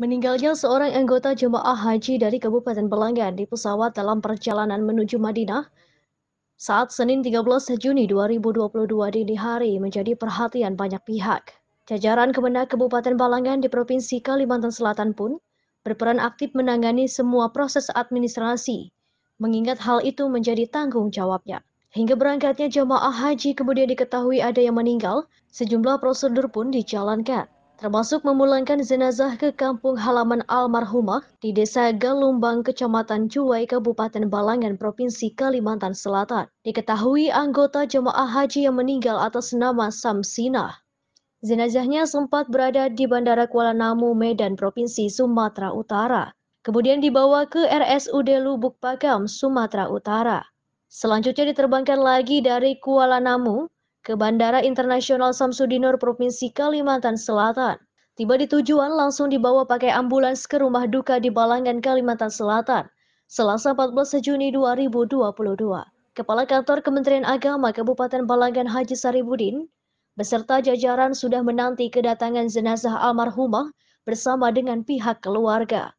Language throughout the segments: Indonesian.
Meninggalnya seorang anggota jemaah haji dari Kabupaten Belangan di pesawat dalam perjalanan menuju Madinah saat Senin 13 Juni 2022 dini hari menjadi perhatian banyak pihak. Jajaran Kemenak Kabupaten Balangan di Provinsi Kalimantan Selatan pun berperan aktif menangani semua proses administrasi, mengingat hal itu menjadi tanggung jawabnya. Hingga berangkatnya jemaah haji kemudian diketahui ada yang meninggal, sejumlah prosedur pun dijalankan termasuk memulangkan jenazah ke kampung halaman almarhumah di desa Galumbang, kecamatan Cuai, Kabupaten Balangan, Provinsi Kalimantan Selatan. Diketahui anggota jemaah haji yang meninggal atas nama Samsina. Jenazahnya sempat berada di Bandara Kuala Namu, Medan, Provinsi Sumatera Utara. Kemudian dibawa ke RSUD Lubuk Pakam, Sumatera Utara. Selanjutnya diterbangkan lagi dari Kuala Namu ke Bandara Internasional Samsudinur Provinsi Kalimantan Selatan. Tiba di tujuan langsung dibawa pakai ambulans ke rumah duka di Balangan, Kalimantan Selatan. Selasa 14 Juni 2022, Kepala Kantor Kementerian Agama Kabupaten Balangan Haji Saribudin beserta jajaran sudah menanti kedatangan jenazah almarhumah bersama dengan pihak keluarga.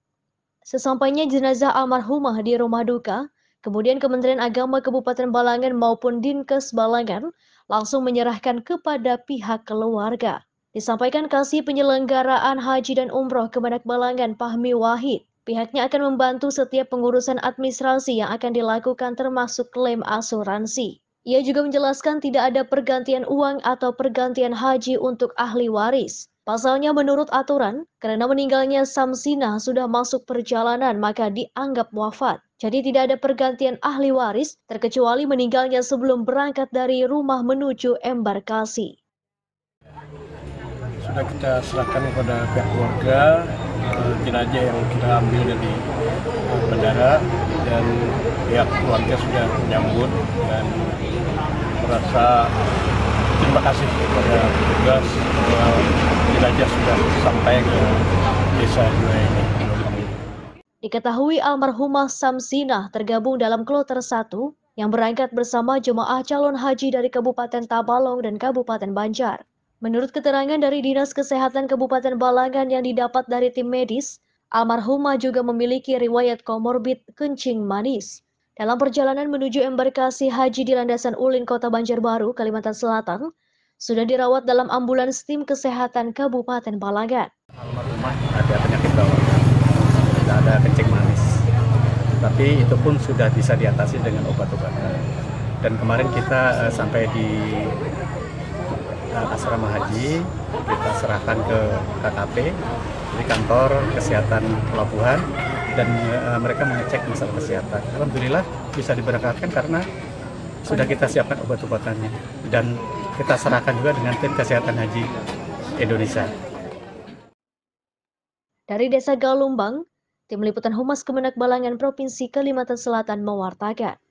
Sesampainya jenazah almarhumah di rumah duka, Kemudian Kementerian Agama Kabupaten Balangan maupun Dinkes Balangan langsung menyerahkan kepada pihak keluarga. Disampaikan kasih penyelenggaraan haji dan umroh Kemenak Balangan Pahmi Wahid. Pihaknya akan membantu setiap pengurusan administrasi yang akan dilakukan termasuk klaim asuransi. Ia juga menjelaskan tidak ada pergantian uang atau pergantian haji untuk ahli waris. Pasalnya menurut aturan, karena meninggalnya Samsina sudah masuk perjalanan maka dianggap wafat. Jadi tidak ada pergantian ahli waris terkecuali meninggalnya sebelum berangkat dari rumah menuju embarkasi. Sudah kita serahkan kepada pihak keluarga, jenazah yang kita ambil dari eh, bandara dan pihak keluarga sudah menyambut dan merasa terima kasih kepada petugas eh, jelajah sudah sampai ke desa dua ini. Diketahui almarhumah Samsina tergabung dalam kloter 1 yang berangkat bersama jemaah calon haji dari Kabupaten Tabalong dan Kabupaten Banjar. Menurut keterangan dari Dinas Kesehatan Kabupaten Balangan yang didapat dari tim medis, almarhumah juga memiliki riwayat komorbid kencing manis. Dalam perjalanan menuju embarkasi haji di landasan Ulin Kota Banjarbaru, Kalimantan Selatan, sudah dirawat dalam ambulans tim kesehatan Kabupaten Balangan. Almarhumah ada penyakit bawaan, tidak ada kencing manis, tapi itu pun sudah bisa diatasi dengan obat-obatan. Dan kemarin kita eh, sampai di eh, asrama haji, kita serahkan ke KKP di kantor kesehatan pelabuhan dan eh, mereka mengecek masalah kesehatan. Alhamdulillah bisa diberangkatkan karena sudah kita siapkan obat-obatannya dan kita serahkan juga dengan tim kesehatan haji Indonesia. Dari Desa Galumbang, Tim Liputan Humas Kemenak Balangan Provinsi Kalimantan Selatan mewartakan.